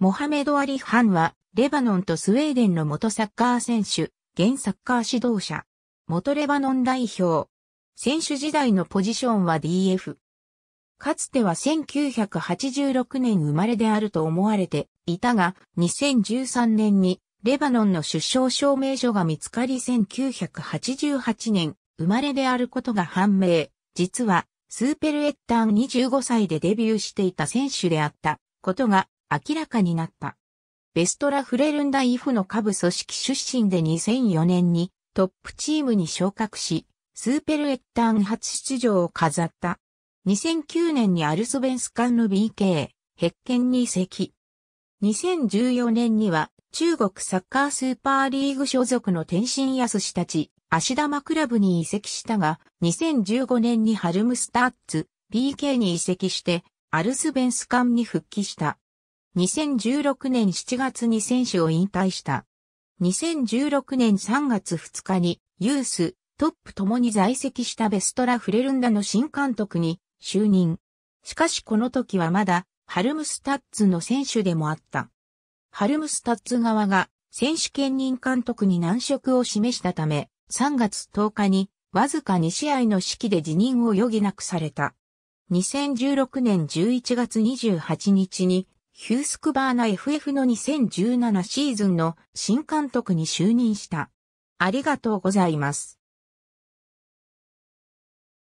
モハメド・アリ・ハンは、レバノンとスウェーデンの元サッカー選手、現サッカー指導者、元レバノン代表。選手時代のポジションは DF。かつては1986年生まれであると思われていたが、2013年にレバノンの出生証明書が見つかり1988年生まれであることが判明。実は、スーペルエッタン25歳でデビューしていた選手であったことが明らかになった。ベストラ・フレルンダイフの下部組織出身で2004年にトップチームに昇格し、スーペルエッタン初出場を飾った。2009年にアルスベンスカンの BK、ヘッケンに移籍。2014年には中国サッカースーパーリーグ所属の天津安たち、足玉クラブに移籍したが、2015年にハルムスタッツ、BK に移籍して、アルスベンスカンに復帰した。2016年7月に選手を引退した。2016年3月2日にユース、トップともに在籍したベストラ・フレルンダの新監督に就任。しかしこの時はまだハルムスタッツの選手でもあった。ハルムスタッツ側が選手兼任監督に難色を示したため、3月10日にわずか2試合の指揮で辞任を余儀なくされた。2016年11月28日にヒュースクバーナ FF の2017シーズンの新監督に就任した。ありがとうございます。